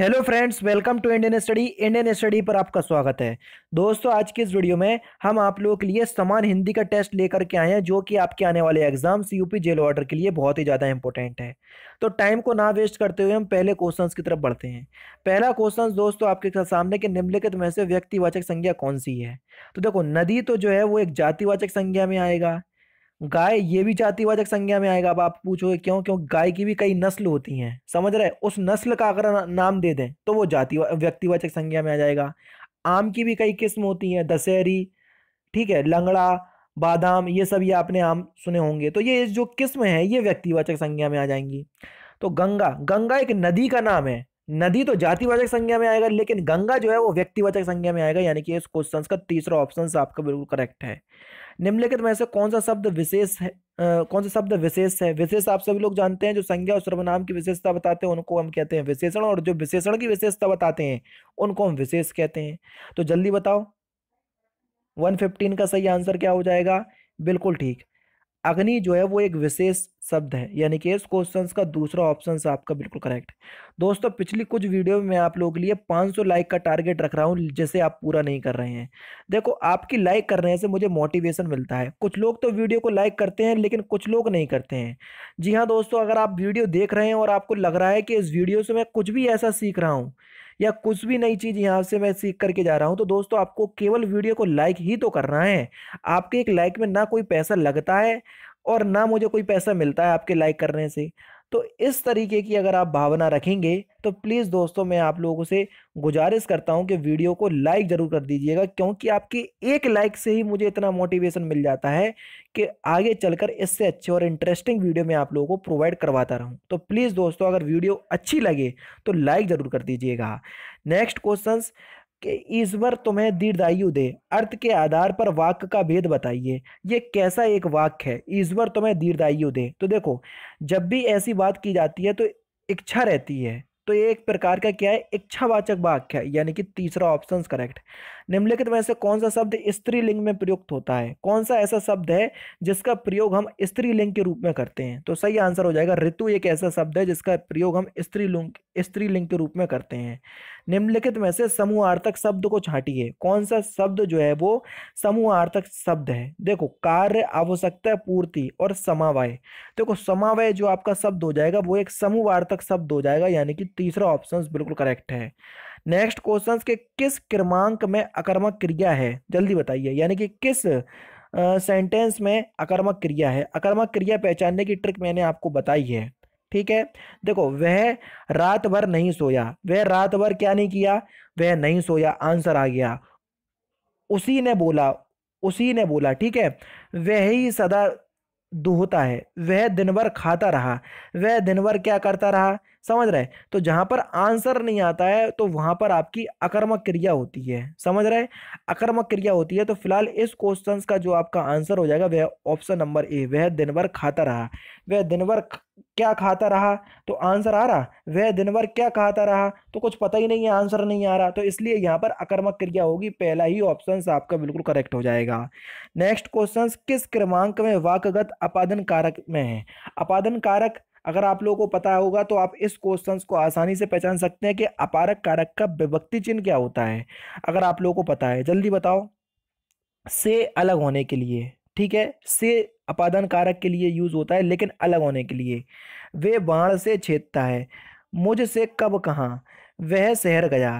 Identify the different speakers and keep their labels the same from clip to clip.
Speaker 1: hello friends welcome to Indian study Indian study पर आपका स्वागत है दोस्तों आज के इस वीडियो में हम आप लोगों के लिए समान हिंदी का टेस्ट लेकर के आए हैं जो कि आपके आने वाले एग्जाम्स यूपी जेल ऑर्डर के लिए बहुत ही ज़्यादा इंपॉर्टेंट है तो टाइम को ना वेस्ट करते हुए हम पहले क्वेश्चन की तरफ बढ़ते हैं पहला क्वेश्चन दोस्तों आपके सामने के निम्नलिखित में से व्यक्तिवाचक संज्ञा कौन सी है तो देखो नदी तो जो है वो एक जातिवाचक संज्ञा में आएगा गाय ये भी जातिवाचक संज्ञा में आएगा अब आप पूछोगे क्यों क्यों गाय की भी कई नस्ल होती हैं समझ रहे उस नस्ल का अगर नाम दे दें तो वो जाति व्यक्तिवाचक संज्ञा में आ जाएगा आम की भी कई किस्म होती हैं दशहरी ठीक है लंगड़ा बादाम ये सब ये आपने आम सुने होंगे तो ये जो किस्म है ये व्यक्तिवाचक संज्ञा में आ जाएंगी तो गंगा गंगा एक नदी का नाम है नदी तो जातिवाचक संज्ञा में आएगा लेकिन गंगा जो है वो व्यक्तिवाचक संज्ञा में आएगा यानी कि इस क्वेश्चन का तीसरा ऑप्शन आपका बिल्कुल करेक्ट है निम्नलिखित में से कौन सा शब्द विशेष है आ, कौन सा शब्द विशेष है विशेष आप सभी लोग जानते हैं जो संज्ञा और सर्वनाम की विशेषता बताते हैं उनको हम कहते हैं विशेषण और जो विशेषण की विशेषता बताते हैं उनको हम विशेष कहते हैं तो जल्दी बताओ वन का सही आंसर क्या हो जाएगा बिल्कुल ठीक अग्नि जो है वो एक विशेष शब्द है यानी कि इस क्वेश्चन का दूसरा ऑप्शन आपका बिल्कुल करेक्ट दोस्तों पिछली कुछ वीडियो में आप लोगों के लिए 500 लाइक का टारगेट रख रहा हूँ जैसे आप पूरा नहीं कर रहे हैं देखो आपकी लाइक करने से मुझे मोटिवेशन मिलता है कुछ लोग तो वीडियो को लाइक करते हैं लेकिन कुछ लोग नहीं करते हैं जी हाँ दोस्तों अगर आप वीडियो देख रहे हैं और आपको लग रहा है कि इस वीडियो से मैं कुछ भी ऐसा सीख रहा हूँ या कुछ भी नई चीज़ यहाँ से मैं सीख करके जा रहा हूँ तो दोस्तों आपको केवल वीडियो को लाइक ही तो करना है आपके एक लाइक में ना कोई पैसा लगता है और ना मुझे कोई पैसा मिलता है आपके लाइक करने से तो इस तरीके की अगर आप भावना रखेंगे तो प्लीज़ दोस्तों मैं आप लोगों से गुजारिश करता हूं कि वीडियो को लाइक ज़रूर कर दीजिएगा क्योंकि आपकी एक लाइक से ही मुझे इतना मोटिवेशन मिल जाता है कि आगे चलकर इससे अच्छे और इंटरेस्टिंग वीडियो मैं आप लोगों को प्रोवाइड करवाता रहूं तो प्लीज़ दोस्तों अगर वीडियो अच्छी लगे तो लाइक ज़रूर कर दीजिएगा नेक्स्ट क्वेश्चन कि ईश्वर तुम्हें दीर्घायु दे अर्थ के आधार पर वाक्य का भेद बताइए ये कैसा एक वाक्य है ईश्वर तुम्हें दीर्घायु दे तो देखो जब भी ऐसी बात की जाती है तो इच्छा रहती है तो ये एक प्रकार का क्या है इच्छावाचक वाक्य है यानी कि तीसरा ऑप्शन करेक्ट निम्नलिखित में से कौन सा शब्द स्त्रीलिंग में प्रयुक्त होता है कौन सा ऐसा शब्द है जिसका प्रयोग हम स्त्रीलिंग के रूप में करते हैं तो सही आंसर हो जाएगा ऋतु एक ऐसा शब्द है जिसका प्रयोग हम स्त्रीलिंग स्त्रीलिंग के रूप में करते हैं निम्नलिखित में से समूहार्थक शब्द को छाटिए कौन सा शब्द जो है वो समूहार्थक शब्द है देखो कार्य आवश्यकता पूर्ति और समावय देखो समावय जो आपका शब्द हो जाएगा वो एक समूहार्थक शब्द हो जाएगा यानी कि तीसरा ऑप्शन बिल्कुल करेक्ट है नेक्स्ट क्वेश्चन के किस क्रमांक में अकर्मक क्रिया है जल्दी बताइए यानी कि किस सेंटेंस uh, में अकर्मक क्रिया है अकर्मक क्रिया पहचानने की ट्रिक मैंने आपको बताई है ठीक है देखो वह रात भर नहीं सोया वह रात भर क्या नहीं किया वह नहीं सोया आंसर आ गया उसी ने बोला उसी ने बोला ठीक है वह ही सदा दुहता है वह दिन भर खाता रहा वह दिन भर क्या करता रहा समझ रहे तो जहाँ पर आंसर नहीं आता है तो वहां पर आपकी अकर्मक क्रिया होती है समझ रहे अकर्मक क्रिया होती है तो फिलहाल इस क्वेश्चन का जो आपका आंसर हो जाएगा वह ऑप्शन नंबर ए वह दिन भर खाता रहा वह दिन भर क्या खाता रहा तो आंसर आ रहा वह दिन भर क्या खाता रहा तो कुछ पता ही नहीं है आंसर नहीं आ रहा तो इसलिए यहाँ पर अकर्मक क्रिया होगी पहला ही ऑप्शन आपका बिल्कुल करेक्ट हो जाएगा नेक्स्ट क्वेश्चन किस क्रमांक में वाकगत अपादन कारक में है अपादन कारक अगर आप लोगों को पता होगा तो आप इस क्वेश्चन को आसानी से पहचान सकते हैं कि अपारक कारक का विभक्ति चिन्ह क्या होता है अगर आप लोगों को पता है जल्दी बताओ से अलग होने के लिए ठीक है से अपादान कारक के लिए यूज़ होता है लेकिन अलग होने के लिए वे बाण से छेदता है मुझ से कब कहाँ वह शहर गया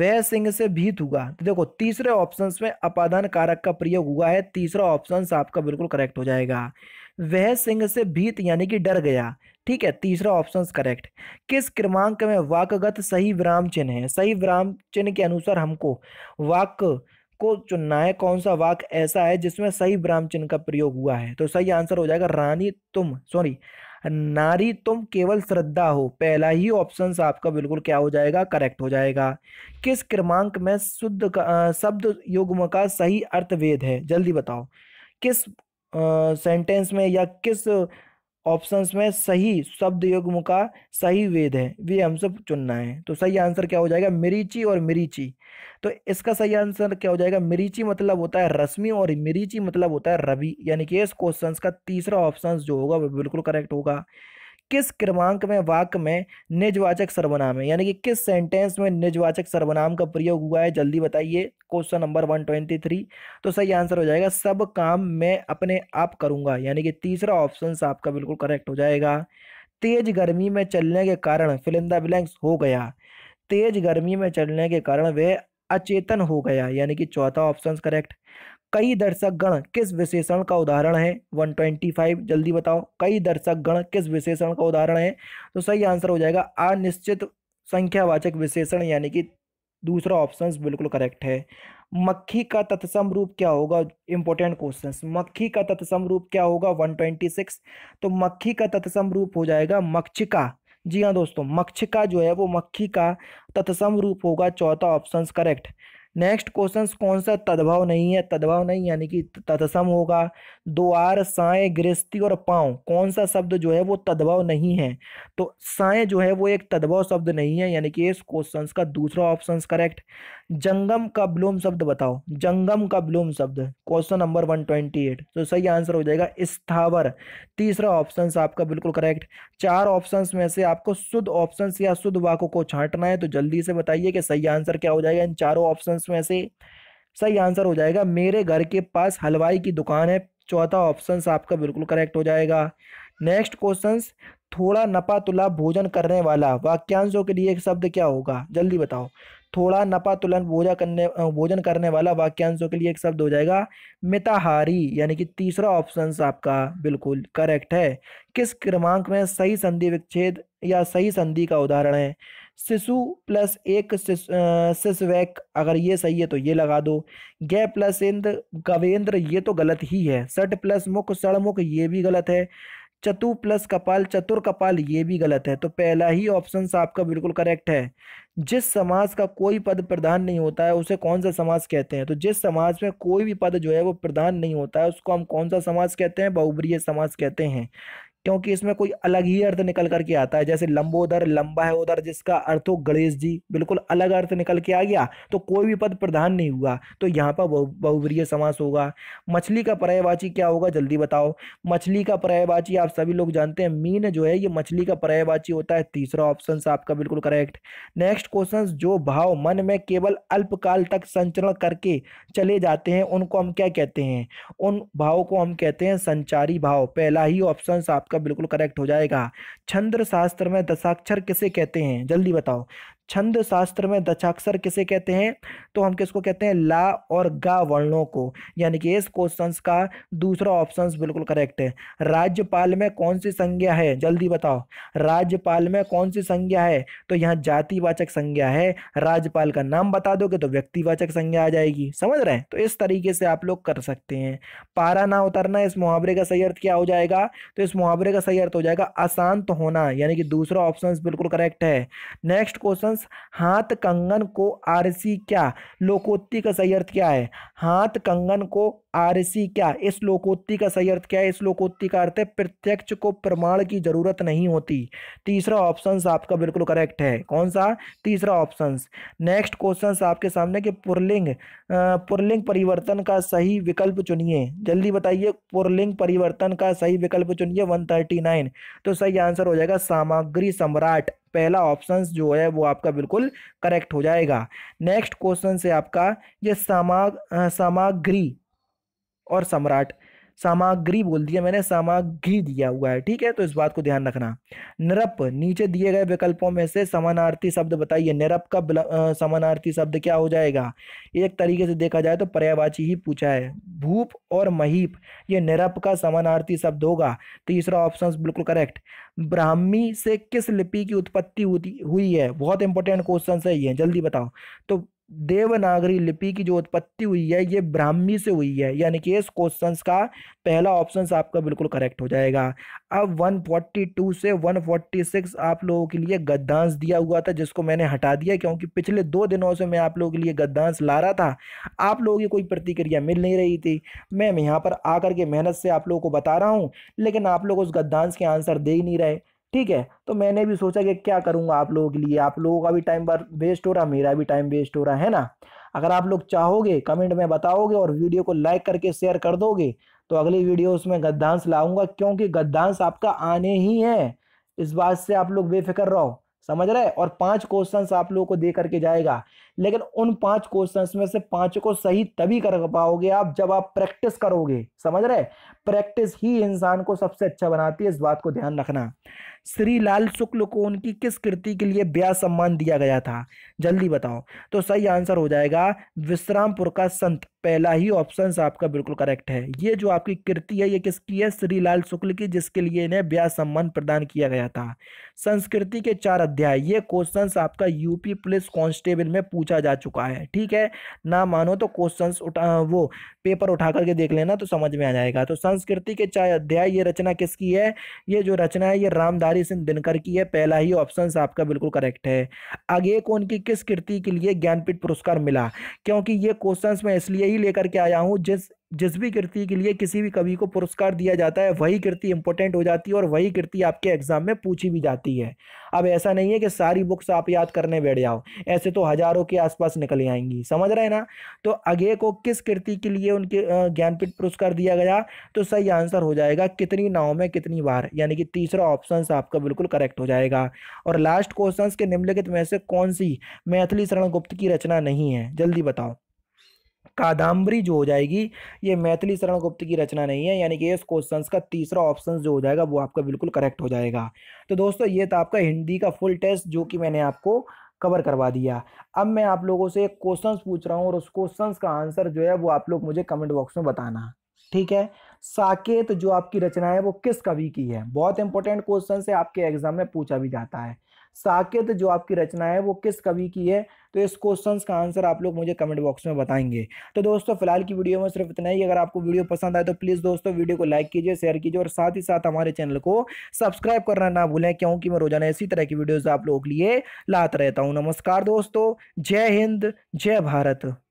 Speaker 1: वह सिंह से भीत हुआ तो देखो तीसरे ऑप्शन में अपादान कारक का प्रयोग हुआ है तीसरा ऑप्शन आपका बिल्कुल करेक्ट हो जाएगा वह सिंह से भीत यानी कि डर गया ठीक है तीसरा ऑप्शन करेक्ट किस क्रमांक में वाकगत सही विराम चिन्ह है सही विराम चिन्ह के अनुसार हमको वाक को चुनना है कौन सा वाक ऐसा है जिसमें सही विराम चिन्ह का प्रयोग हुआ है तो सही आंसर हो जाएगा रानी तुम सॉरी नारी तुम केवल श्रद्धा हो पहला ही ऑप्शन आपका बिल्कुल क्या हो जाएगा करेक्ट हो जाएगा किस क्रमांक में शुद्ध शब्द युग्म का सही अर्थवेद है जल्दी बताओ किस सेंटेंस में या किस ऑप्शंस में सही शब्द युग्म का सही वेद है वे हमसे चुनना है तो सही आंसर क्या हो जाएगा मिरीची और मिरीची तो इसका सही आंसर क्या हो जाएगा मिरीची मतलब होता है रश्मि और मिरीची मतलब होता है रवि यानी कि इस क्वेश्चन का तीसरा ऑप्शन जो होगा वो बिल्कुल करेक्ट होगा किस क्रमांक में वाक में निजवाचक सर्वनाम है यानी कि किस सेंटेंस में निजवाचक सर्वनाम का प्रयोग हुआ है जल्दी बताइए question number one twenty three तो सही आंसर हो जाएगा सब काम मैं अपने आप करूंगा यानी कि तीसरा ऑप्शन आपका बिल्कुल करेक्ट हो जाएगा तेज गर्मी में चलने के कारण फिलिंदा ब्लैंक्स हो गया तेज गर्मी में चलने के कारण वह अचेतन हो गया यानी कि चौथा ऑप्शन करेक्ट कई दर्शक गण किस विशेषण का उदाहरण है 125 जल्दी बताओ कई दर्शक गण किस विशेषण का उदाहरण है तो सही आंसर हो जाएगा अनिश्चित संख्यावाचक विशेषण यानी कि दूसरा ऑप्शन बिल्कुल करेक्ट है मक्खी का तत्सम रूप क्या होगा इंपॉर्टेंट क्वेश्चन मक्खी का तत्सम रूप क्या होगा 126 तो मक्खी का तत्सम रूप हो जाएगा मक्षिका जी हाँ दोस्तों मक्षिका जो है वो मक्खी का तत्सम रूप होगा चौथा ऑप्शन करेक्ट नेक्स्ट क्वेश्चन कौन सा तद्भव नहीं है तद्भव नहीं यानी कि तत्सम होगा द्वार साए गृहस्थी और पाँव कौन सा शब्द जो है वो तद्भव नहीं है तो साए जो है वो एक तद्भव शब्द नहीं है यानी कि इस क्वेश्चन का दूसरा ऑप्शन करेक्ट जंगम का ब्लूम शब्द बताओ जंगम का ब्लूम शब्द question number one twenty eight तो सही आंसर हो जाएगा स्थावर तीसरा ऑप्शन आपका बिल्कुल करेक्ट चार ऑप्शन में से आपको शुद्ध ऑप्शन या शुद्ध वाक्यों को छांटना है तो जल्दी से बताइए कि सही आंसर क्या हो जाएगा इन चारों ऑप्शन में से सही आंसर हो जाएगा मेरे घर के पास हलवाई की दुकान है चौथा ऑप्शन आपका बिल्कुल करेक्ट हो जाएगा नेक्स्ट क्वेश्चन थोड़ा नपा तुला भोजन करने वाला वाक्यांशों के लिए एक शब्द क्या होगा जल्दी बताओ थोड़ा नपा तुलन भोजा करने भोजन करने वाला वाक्यांशों के लिए एक शब्द हो जाएगा मिताहारी यानी कि तीसरा ऑप्शन आपका बिल्कुल करेक्ट है किस क्रमांक में सही संधि विच्छेद या सही संधि का उदाहरण है शिशु प्लस एक शिशवैक अगर ये सही है तो ये लगा दो गै प्लस इंद्र गवेंद्र ये तो गलत ही है सट प्लस मुख सड़मुख ये भी गलत है चतु प्लस कपाल चतुर कपाल ये भी गलत है तो पहला ही ऑप्शन आपका बिल्कुल करेक्ट है जिस समाज का कोई पद प्रधान नहीं होता है उसे कौन सा समाज कहते हैं तो जिस समाज में कोई भी पद जो है वो प्रधान नहीं होता है उसको हम कौन सा समाज कहते हैं बहुब्रीय समाज कहते हैं क्योंकि इसमें कोई अलग ही अर्थ निकल करके आता है जैसे लंबोदर लंबा है उधर जिसका अर्थ हो गणेश जी बिल्कुल अलग अर्थ निकल के आ गया तो कोई भी पद प्रधान नहीं हुआ तो यहाँ पर बहुवरीय समास होगा मछली का पर्यायवाची क्या होगा जल्दी बताओ मछली का पर्यायवाची आप सभी लोग जानते हैं मीन जो है ये मछली का पर्यायवाची होता है तीसरा ऑप्शन आपका बिल्कुल करेक्ट नेक्स्ट क्वेश्चन जो भाव मन में केवल अल्पकाल तक संचरण करके चले जाते हैं उनको हम क्या कहते हैं उन भाव को हम कहते हैं संचारी भाव पहला ही ऑप्शन आपका आपका बिल्कुल करेक्ट हो जाएगा छंद्र शास्त्र में दशाक्षर किसे कहते हैं जल्दी बताओ छंद शास्त्र में दशाक्षर किसे कहते हैं तो हम किसको कहते हैं ला और गा वर्णों को यानी कि इस क्वेश्चन का दूसरा ऑप्शन बिल्कुल करेक्ट है राज्यपाल में कौन सी संज्ञा है जल्दी बताओ राज्यपाल में कौन सी संज्ञा है तो यहाँ जातिवाचक संज्ञा है राज्यपाल का नाम बता दोगे तो व्यक्तिवाचक संज्ञा आ जाएगी समझ रहे हैं तो इस तरीके से आप लोग कर सकते हैं पारा ना उतरना इस मुहावरे का सही अर्थ क्या हो जाएगा तो इस मुहावरे का सही अर्थ हो जाएगा अशांत होना यानी कि दूसरा ऑप्शन बिल्कुल करेक्ट है नेक्स्ट क्वेश्चन ऑप्शंस हाथ कंगन को आरसी क्या लोकोत्ति का सही अर्थ क्या है हाथ कंगन को आरसी क्या इस लोकोत्ति का सही अर्थ क्या है इस लोकोत्ति का अर्थ है प्रत्यक्ष को प्रमाण की जरूरत नहीं होती तीसरा ऑप्शन आपका बिल्कुल करेक्ट है कौन सा तीसरा ऑप्शन नेक्स्ट क्वेश्चन आपके सामने कि पुरलिंग पुरलिंग परिवर्तन का सही विकल्प चुनिए जल्दी बताइए पुरलिंग परिवर्तन का सही विकल्प चुनिए वन तो सही आंसर हो जाएगा सामग्री सम्राट पहला ऑप्शन जो है वो आपका बिल्कुल करेक्ट हो जाएगा नेक्स्ट क्वेश्चन से आपका ये सामा सामग्री और सम्राट सामग्री बोल दिया मैंने सामग्री दिया हुआ है ठीक है तो इस बात को ध्यान रखना निरप नीचे दिए गए विकल्पों में से समानार्थी शब्द बताइए निरप का समानार्थी शब्द क्या हो जाएगा एक तरीके से देखा जाए तो पर्यावाची ही पूछा है भूप और महीप ये निरप का समानार्थी शब्द होगा तीसरा ऑप्शन बिल्कुल करेक्ट ब्राह्मी से किस लिपि की उत्पत्ति हुई है बहुत इंपॉर्टेंट क्वेश्चन है ये जल्दी बताओ तो देवनागरी लिपि की जो उत्पत्ति हुई है ये ब्राह्मी से हुई है यानी कि इस क्वेश्चन का पहला ऑप्शन आपका बिल्कुल करेक्ट हो जाएगा अब 142 से 146 आप लोगों के लिए गद्दांश दिया हुआ था जिसको मैंने हटा दिया क्योंकि पिछले दो दिनों से मैं आप लोगों के लिए गद्दांश ला रहा था आप लोगों की कोई प्रतिक्रिया मिल नहीं रही थी मैं यहाँ पर आकर के मेहनत से आप लोगों को बता रहा हूँ लेकिन आप लोग उस गद्दांश के आंसर दे ही नहीं रहे ठीक है तो मैंने भी सोचा कि क्या करूँगा आप लोगों के लिए आप लोगों का भी टाइम वेस्ट हो रहा मेरा भी टाइम वेस्ट हो रहा है ना अगर आप लोग चाहोगे कमेंट में बताओगे और वीडियो को लाइक करके शेयर कर दोगे तो अगली वीडियो उसमें गद्दांश लाऊंगा क्योंकि गद्दांश आपका आने ही है इस बात से आप लोग बेफिक्र रहो समझ रहे और पांच क्वेश्चंस आप लोगों को दे करके जाएगा लेकिन उन पांच क्वेश्चंस में से पांच को सही तभी कर पाओगे आप जब आप प्रैक्टिस करोगे समझ रहे प्रैक्टिस ही इंसान को सबसे अच्छा बनाती है इस बात को ध्यान रखना श्री लाल शुक्ल को उनकी किस कृति के लिए ब्याह सम्मान दिया गया था जल्दी बताओ तो सही आंसर हो जाएगा विश्रामपुर का संत पहला ही ऑप्शन आपका बिल्कुल करेक्ट है ये जो आपकी कृति है ये किसकी है श्री लाल शुक्ल की जिसके लिए इन्हें ब्याह सम्मान प्रदान किया गया था संस्कृति के चार अध्याय ये क्वेश्चन आपका यूपी पुलिस कॉन्स्टेबल में पूछ पूछा जा चुका है ठीक है ना मानो तो क्वेश्चन उठा वो पेपर उठा करके देख लेना तो समझ में आ जाएगा तो संस्कृति के चार अध्याय ये रचना किसकी है ये जो रचना है ये रामधारी सिंह दिनकर की है पहला ही ऑप्शन आपका बिल्कुल करेक्ट है आगे को उनकी किस कृति के लिए ज्ञानपीठ पुरस्कार मिला क्योंकि ये क्वेश्चन मैं इसलिए ही लेकर के आया हूँ जिस जिस भी कृति के लिए किसी भी कवि को पुरस्कार दिया जाता है वही कृति इंपॉर्टेंट हो जाती है और वही कृति आपके एग्जाम में पूछी भी जाती है अब ऐसा नहीं है कि सारी बुक्स आप याद करने बैठ जाओ ऐसे तो हजारों के आसपास निकल आएंगी समझ रहे हैं ना तो अगे को किस कृति के लिए उनके ज्ञानपीठ पुरस्कार दिया गया तो सही आंसर हो जाएगा कितनी नाव में कितनी बार यानी कि तीसरा ऑप्शन आपका बिल्कुल करेक्ट हो जाएगा और लास्ट क्वेश्चन के निम्नलिखित में से कौन सी मैथिली शरण गुप्त की रचना नहीं है जल्दी बताओ कादाम्बरी जो हो जाएगी ये मैथिली शरण गुप्त की रचना नहीं है यानी कि इस क्वेश्चन का तीसरा ऑप्शन जो हो जाएगा वो आपका बिल्कुल करेक्ट हो जाएगा तो दोस्तों ये था आपका हिंदी का फुल टेस्ट जो कि मैंने आपको कवर करवा दिया अब मैं आप लोगों से एक क्वेश्चन पूछ रहा हूँ और उस क्वेश्चन का आंसर जो है वो आप लोग मुझे कमेंट बॉक्स में बताना ठीक है साकेत जो आपकी रचना है वो किस कवि की है बहुत इंपॉर्टेंट क्वेश्चन से आपके एग्जाम में पूछा भी जाता है साकेत जो आपकी रचना है वो किस कवि की है तो इस क्वेश्चंस का आंसर आप लोग मुझे कमेंट बॉक्स में बताएंगे तो दोस्तों फिलहाल की वीडियो में सिर्फ इतना ही अगर आपको वीडियो पसंद आए तो प्लीज़ दोस्तों वीडियो को लाइक कीजिए शेयर कीजिए और साथ ही साथ हमारे चैनल को सब्सक्राइब करना ना भूलें क्योंकि मैं रोजाना इसी तरह की वीडियोज़ आप लोगों के लिए लात रहता हूँ नमस्कार दोस्तों जय हिंद जय भारत